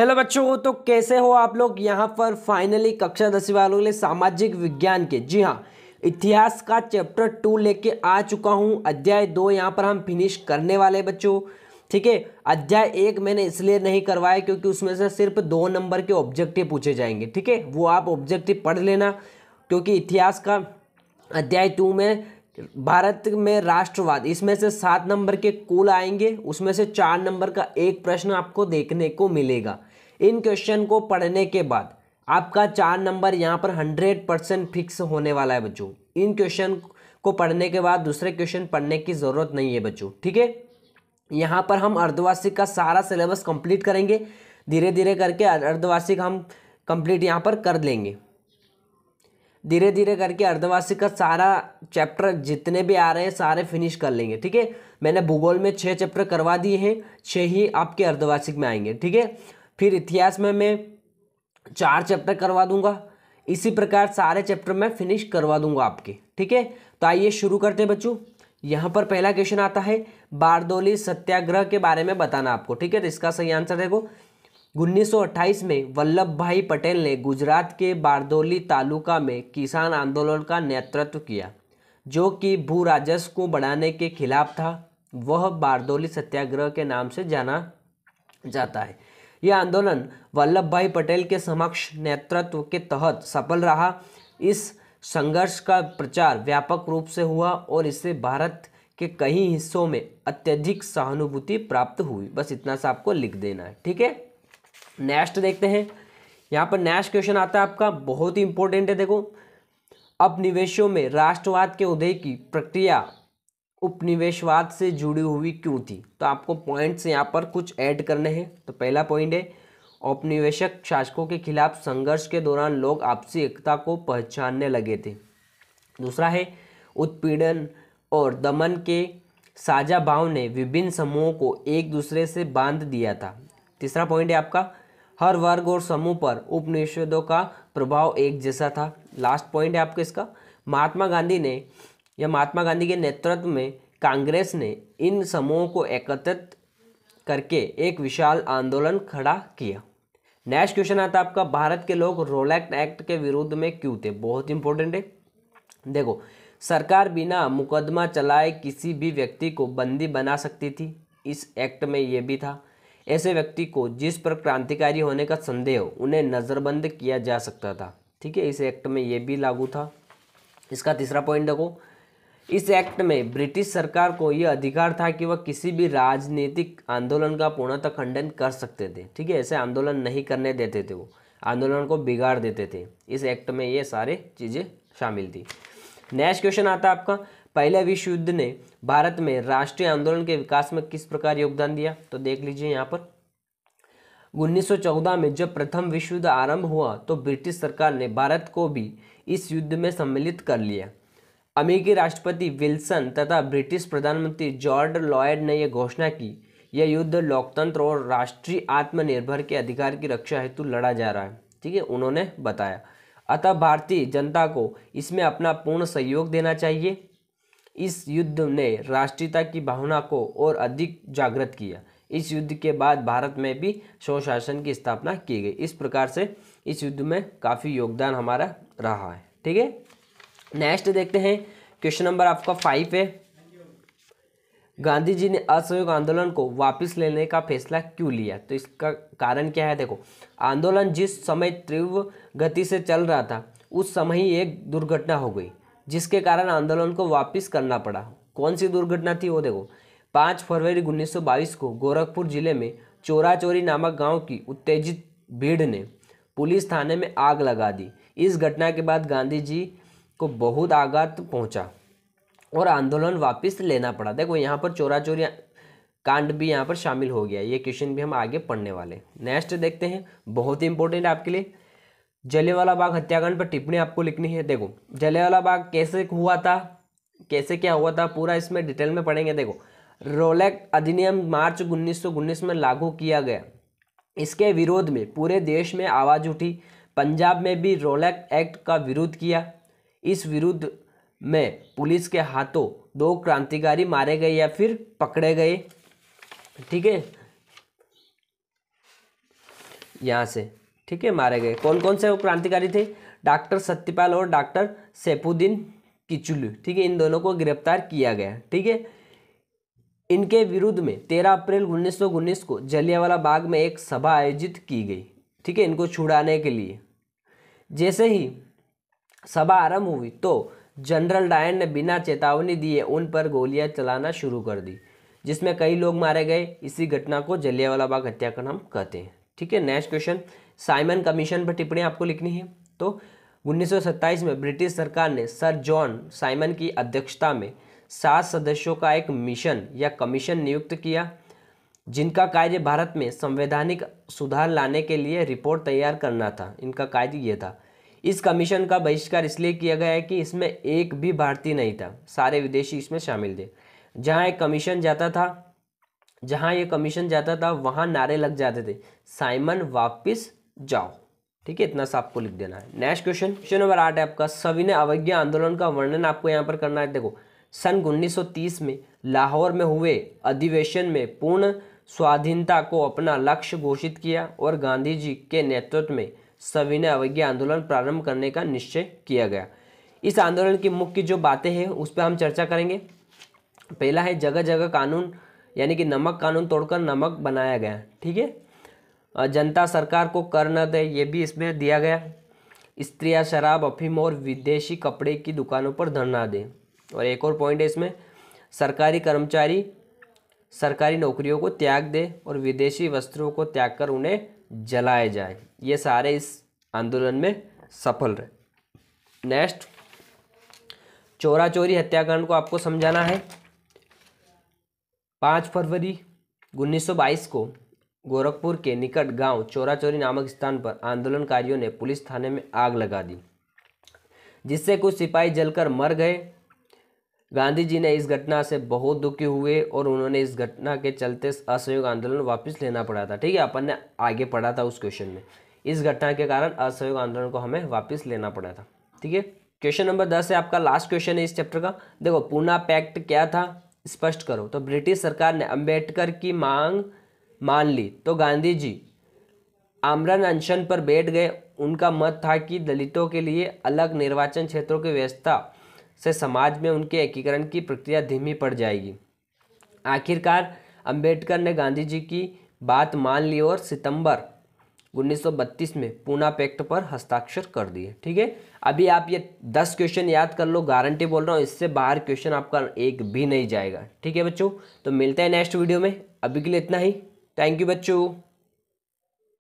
hello बच्चों तो कैसे हो आप लोग यहाँ पर फाइनली कक्षा दसवीं वालों के लिए सामाजिक विज्ञान के जी हाँ इतिहास का चैप्टर टू लेके आ चुका हूँ अध्याय दो यहाँ पर हम फिनिश करने वाले बच्चों ठीक है अध्याय एक मैंने इसलिए नहीं करवाया क्योंकि उसमें से सिर्फ दो नंबर के ऑब्जेक्टिव पूछे जाएंगे ठीक है वो आप ऑब्जेक्टिव पढ़ लेना क्योंकि इतिहास का अध्याय टू में भारत में राष्ट्रवाद इसमें से सात नंबर के कुल आएंगे उसमें से चार नंबर का एक प्रश्न आपको देखने को मिलेगा इन क्वेश्चन को पढ़ने के बाद आपका चार नंबर यहाँ पर हंड्रेड परसेंट फिक्स होने वाला है बच्चों इन क्वेश्चन को पढ़ने के बाद दूसरे क्वेश्चन पढ़ने की ज़रूरत नहीं है बच्चों ठीक है यहाँ पर हम अर्धवार्षिक का सारा सिलेबस कंप्लीट करेंगे धीरे धीरे करके अर्धवार्षिक हम कंप्लीट यहाँ पर कर लेंगे धीरे धीरे करके अर्धवार्षिक का सारा चैप्टर जितने भी आ रहे हैं सारे फिनिश कर लेंगे ठीक है मैंने भूगोल में छः चैप्टर करवा दिए हैं छः ही आपके अर्धवार्षिक में आएंगे ठीक है फिर इतिहास में मैं चार चैप्टर करवा दूंगा इसी प्रकार सारे चैप्टर मैं फिनिश करवा दूंगा आपके ठीक है तो आइए शुरू करते हैं बच्चों यहाँ पर पहला क्वेश्चन आता है बारदोली सत्याग्रह के बारे में बताना आपको ठीक है तो इसका सही आंसर देखो 1928 में वल्लभ भाई पटेल ने गुजरात के बारदोली तालुका में किसान आंदोलन का नेतृत्व किया जो कि भू राजस्व को बढ़ाने के खिलाफ था वह बारदोली सत्याग्रह के नाम से जाना जाता है यह आंदोलन वल्लभ भाई पटेल के समक्ष नेतृत्व के तहत सफल रहा इस संघर्ष का प्रचार व्यापक रूप से हुआ और इससे भारत के कई हिस्सों में अत्यधिक सहानुभूति प्राप्त हुई बस इतना सा आपको लिख देना है ठीक है नेक्स्ट देखते हैं यहाँ पर नेक्स्ट क्वेश्चन आता है आपका बहुत ही इंपॉर्टेंट है देखो निवेशों में राष्ट्रवाद के उदय की प्रक्रिया उपनिवेशवाद से जुड़ी हुई क्यों थी तो आपको पॉइंट्स यहाँ पर कुछ ऐड करने हैं तो पहला पॉइंट है औपनिवेशक शासकों के खिलाफ संघर्ष के दौरान लोग आपसी एकता को पहचानने लगे थे दूसरा है उत्पीड़न और दमन के साझा भाव ने विभिन्न समूहों को एक दूसरे से बांध दिया था तीसरा पॉइंट है आपका हर वर्ग और समूह पर उपनिषदों का प्रभाव एक जैसा था लास्ट पॉइंट है आपका इसका महात्मा गांधी ने या महात्मा गांधी के नेतृत्व में कांग्रेस ने इन समूहों को एकत्रित करके एक विशाल आंदोलन खड़ा किया नेक्स्ट क्वेश्चन आता है आपका भारत के लोग रोलैक्ट एक्ट के विरुद्ध में क्यों थे बहुत इंपॉर्टेंट है देखो सरकार बिना मुकदमा चलाए किसी भी व्यक्ति को बंदी बना सकती थी इस एक्ट में यह भी था ऐसे व्यक्ति को जिस पर क्रांतिकारी होने का संदेह हो उन्हें नज़रबंद किया जा सकता था ठीक है इस एक्ट में यह भी लागू था इसका तीसरा पॉइंट देखो इस एक्ट में ब्रिटिश सरकार को यह अधिकार था कि वह किसी भी राजनीतिक आंदोलन का पूर्णतः खंडन कर सकते थे ठीक है ऐसे आंदोलन नहीं करने देते थे वो आंदोलन को बिगाड़ देते थे इस एक्ट में ये सारे चीज़ें शामिल थी नेक्स्ट क्वेश्चन आता है आपका पहले विश्व युद्ध ने भारत में राष्ट्रीय आंदोलन के विकास में किस प्रकार योगदान दिया तो देख लीजिए यहाँ पर 1914 में जब प्रथम विश्व युद्ध आरंभ हुआ तो ब्रिटिश सरकार ने भारत को भी इस युद्ध में सम्मिलित कर लिया अमेरिकी राष्ट्रपति विल्सन तथा ब्रिटिश प्रधानमंत्री जॉर्ज लॉयड ने यह घोषणा की यह युद्ध लोकतंत्र और राष्ट्रीय आत्मनिर्भर के अधिकार की रक्षा हेतु लड़ा जा रहा है ठीक है उन्होंने बताया अतः भारतीय जनता को इसमें अपना पूर्ण सहयोग देना चाहिए इस युद्ध ने राष्ट्रीयता की भावना को और अधिक जागृत किया इस युद्ध के बाद भारत में भी स्वशासन की स्थापना की गई इस प्रकार से इस युद्ध में काफ़ी योगदान हमारा रहा है ठीक है नेक्स्ट देखते हैं क्वेश्चन नंबर आपका फाइव है गांधी जी ने असहयोग आंदोलन को वापस लेने का फैसला क्यों लिया तो इसका कारण क्या है देखो आंदोलन जिस समय तीव्र गति से चल रहा था उस समय ही एक दुर्घटना हो गई जिसके कारण आंदोलन को वापस करना पड़ा कौन सी दुर्घटना थी वो देखो पाँच फरवरी 1922 को गोरखपुर जिले में चोरा चोरी नामक गांव की उत्तेजित भीड़ ने पुलिस थाने में आग लगा दी इस घटना के बाद गांधी जी को बहुत आघात पहुंचा और आंदोलन वापस लेना पड़ा देखो यहाँ पर चोरा चोरी कांड भी यहाँ पर शामिल हो गया ये क्वेश्चन भी हम आगे पढ़ने वाले नेक्स्ट देखते हैं बहुत ही इंपॉर्टेंट आपके लिए जलेवाला बाग हत्याकांड पर टिप्पणी आपको लिखनी है देखो जलेवाला बाग कैसे हुआ था कैसे क्या हुआ था पूरा इसमें डिटेल में पढ़ेंगे देखो रोलेक अधिनियम मार्च उन्नीस में लागू किया गया इसके विरोध में पूरे देश में आवाज़ उठी पंजाब में भी रोलेक एक्ट का विरोध किया इस विरुद्ध में पुलिस के हाथों दो क्रांतिकारी मारे गए या फिर पकड़े गए ठीक है यहाँ से ठीक है मारे गए कौन कौन से वो क्रांतिकारी थे डॉक्टर सत्यपाल और डॉक्टर सैफुद्दीन किचुल ठीक है इन दोनों को गिरफ्तार किया गया ठीक है इनके विरुद्ध में तेरह अप्रैल उन्नीस को जलियावाला बाग में एक सभा आयोजित की गई ठीक है इनको छुड़ाने के लिए जैसे ही सभा आरंभ हुई तो जनरल डायन ने बिना चेतावनी दिए उन पर गोलियां चलाना शुरू कर दी जिसमें कई लोग मारे गए इसी घटना को जलियावाला बाग हत्याकांड हम कहते हैं ठीक है नेक्स्ट क्वेश्चन साइमन कमीशन पर टिप्पणी आपको लिखनी है तो 1927 में ब्रिटिश सरकार ने सर जॉन साइमन की अध्यक्षता में सात सदस्यों का एक मिशन या कमीशन नियुक्त किया जिनका कार्य भारत में संवैधानिक सुधार लाने के लिए रिपोर्ट तैयार करना था इनका कार्य यह था इस कमीशन का बहिष्कार इसलिए किया गया है कि इसमें एक भी भारतीय नहीं था सारे विदेशी इसमें शामिल थे जहाँ एक कमीशन जाता था जहाँ ये कमीशन जाता था वहाँ नारे लग जाते थे साइमन वापिस जाओ ठीक है इतना सा आपको लिख देना है नेक्स्ट क्वेश्चन क्वेश्चन नंबर आठ है आपका सविनय अवज्ञा आंदोलन का वर्णन आपको यहाँ पर करना है देखो सन 1930 में लाहौर में हुए अधिवेशन में पूर्ण स्वाधीनता को अपना लक्ष्य घोषित किया और गांधी जी के नेतृत्व में सविनय अवज्ञा आंदोलन प्रारंभ करने का निश्चय किया गया इस आंदोलन की मुख्य जो बातें हैं उस पर हम चर्चा करेंगे पहला है जगह जगह कानून यानी कि नमक कानून तोड़कर नमक बनाया गया ठीक है जनता सरकार को कर न दे ये भी इसमें दिया गया स्त्रियां शराब अफीम और विदेशी कपड़े की दुकानों पर धरना दें और एक और पॉइंट है इसमें सरकारी कर्मचारी सरकारी नौकरियों को त्याग दे और विदेशी वस्त्रों को त्याग कर उन्हें जलाए जाए ये सारे इस आंदोलन में सफल रहे नेक्स्ट चोरा चोरी हत्याकांड को आपको समझाना है पाँच फरवरी 1922 को गोरखपुर के निकट गांव चोराचोरी नामक स्थान पर आंदोलनकारियों ने पुलिस थाने में आग लगा दी जिससे कुछ सिपाही जलकर मर गए गांधी जी ने इस घटना से बहुत दुखी हुए और उन्होंने इस घटना के चलते असहयोग आंदोलन वापस लेना पड़ा था ठीक है अपन ने आगे पढ़ा था उस क्वेश्चन में इस घटना के कारण असहयोग आंदोलन को हमें वापस लेना पड़ा था ठीक है क्वेश्चन नंबर दस है आपका लास्ट क्वेश्चन है इस चैप्टर का देखो पूना पैक्ट क्या था स्पष्ट करो तो ब्रिटिश सरकार ने अम्बेडकर की मांग मान ली तो गांधी जी आमरण अनशन पर बैठ गए उनका मत था कि दलितों के लिए अलग निर्वाचन क्षेत्रों की व्यवस्था से समाज में उनके एकीकरण की प्रक्रिया धीमी पड़ जाएगी आखिरकार अंबेडकर ने गांधी जी की बात मान ली और सितंबर 1932 में पूना पैक्ट पर हस्ताक्षर कर दिए ठीक है अभी आप ये दस क्वेश्चन याद कर लो गारंटी बोल रहा हूँ इससे बाहर क्वेश्चन आपका एक भी नहीं जाएगा ठीक है बच्चों तो मिलते हैं नेक्स्ट वीडियो में अभी के लिए इतना ही थैंक यू बच्चों